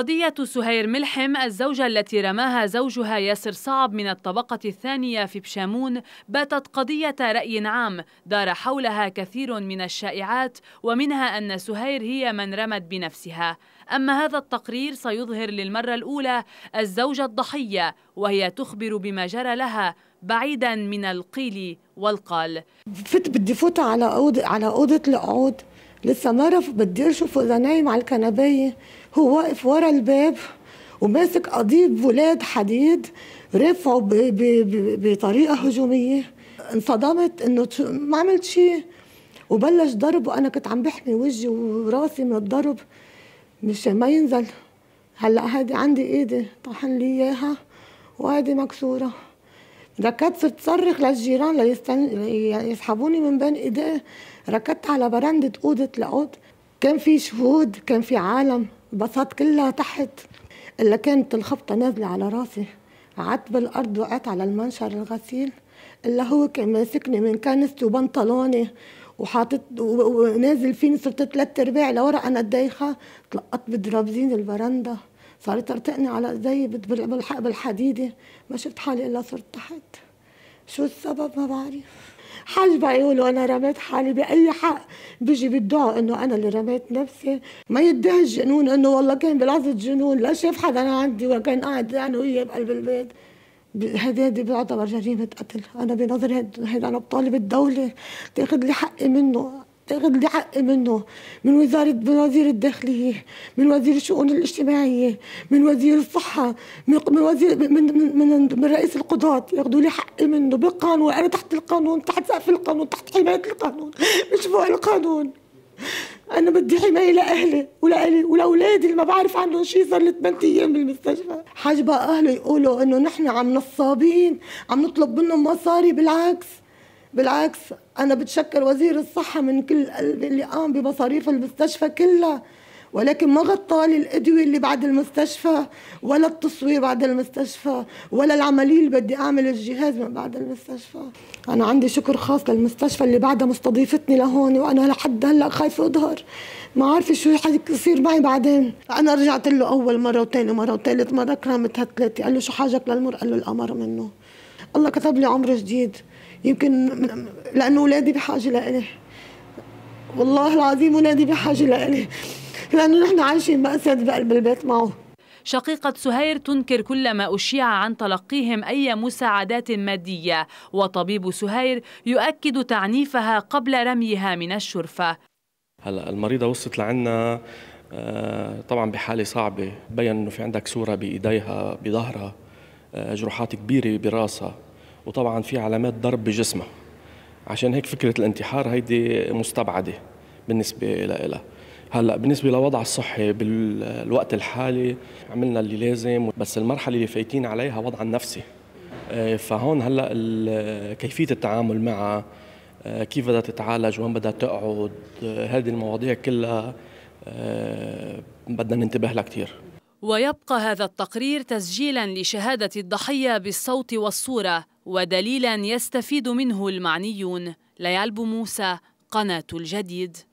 قضية سهير ملحم الزوجة التي رماها زوجها ياسر صعب من الطبقة الثانية في بشامون باتت قضية رأي عام دار حولها كثير من الشائعات ومنها أن سهير هي من رمت بنفسها أما هذا التقرير سيظهر للمرة الأولى الزوجة الضحية وهي تخبر بما جرى لها بعيدا من القيل والقال فت بدي فوت على أوضة على أوضة القعود لسه ما بدي اشوفه اذا نايم على الكنبايه هو واقف ورا الباب وماسك قضيب ولاد حديد رفعوا بطريقه هجوميه انصدمت انه ما عملت شيء وبلش ضرب وانا كنت عم بحمي وجهي وراسي من الضرب مشان ما ينزل هلا هيدي عندي ايدي طحن لي اياها وهيدي مكسوره ركضت تصرخ للجيران ليستن... ليسحبوني يعني من بين ايديه ركضت على برندة أوضة لقوت كان في شهود كان في عالم البساط كلها تحت إلا كانت الخبطة نازلة على راسي قعدت بالأرض وقعت على المنشر الغسيل إلا هو كان ماسكني من كنستي وبنطلوني وحاطط ونازل فيني صرت ثلاث أرباع لورا أنا دايخة تلقطت بدرابزين البرندة صارت ترتقني على ايدي بالحديده ما شفت حالي الا صرت تحت شو السبب ما بعرف حاج بيقولوا انا رميت حالي باي حق بيجي بالدعاء انه انا اللي رميت نفسي ما يدعي الجنون انه والله كان بلحظه جنون لا شاف حدا انا عندي وكان قاعد انا وياه بقلب البيت هذا بيعتبر جريمه قتل انا بنظري هذا انا بطالب الدوله تاخذ لي حقي منه لي حقي منه من وزارة من وزير الداخلية من وزير الشؤون الاجتماعية من وزير الصحة من من وزير من من, من, من رئيس القضاة ياخذوا لي حقي منه بالقانون أنا تحت القانون تحت سقف القانون تحت حماية القانون مش فوق القانون أنا بدي حماية لأهلي ولأهلي ولأولادي اللي ما بعرف عنهم شيء صار لي 8 أيام بالمستشفى بقى أهله يقولوا إنه نحن عم نصابين عم نطلب منهم مصاري بالعكس بالعكس أنا بتشكر وزير الصحة من كل قلبي اللي قام بمصاريف المستشفى كلها ولكن ما غطى لي الادويه اللي بعد المستشفى ولا التصوير بعد المستشفى ولا العمليه اللي بدي اعمل الجهاز من بعد المستشفى انا عندي شكر خاص للمستشفى اللي بعدها مستضيفتني لهون وانا لحد هلا خايفه اظهر ما عارفه شو حيصير معي بعدين انا رجعت له اول مره وثاني مره وثالث مره كرمت هالثلاثه قال له شو حاجك للمر قال له القمر منه الله كتب لي عمر جديد يمكن لانه اولادي بحاجه لإلي والله العظيم اولادي بحاجه لإلي لانه نحن عايشين مأساة بقلب البيت معه شقيقة سهير تنكر كل ما أشيع عن تلقيهم أي مساعدات مادية وطبيب سهير يؤكد تعنيفها قبل رميها من الشرفة هلا المريضة وصلت لعنا آه، طبعا بحالة صعبة بين أنه في عندك صورة بإيديها بظهرها جروحات كبيره براسها وطبعا في علامات ضرب بجسمها عشان هيك فكره الانتحار هيدي مستبعده بالنسبه لها هلا بالنسبه لوضع الصحي بالوقت الحالي عملنا اللي لازم بس المرحله اللي فايتين عليها وضعها النفسي آه، فهون هلا كيفيه التعامل معها آه، كيف بدها تتعالج وين بدها تقعد آه، هذه المواضيع كلها بدنا ننتبه لها كثير ويبقى هذا التقرير تسجيلا لشهادة الضحية بالصوت والصورة ودليلا يستفيد منه المعنيون ليال موسى قناة الجديد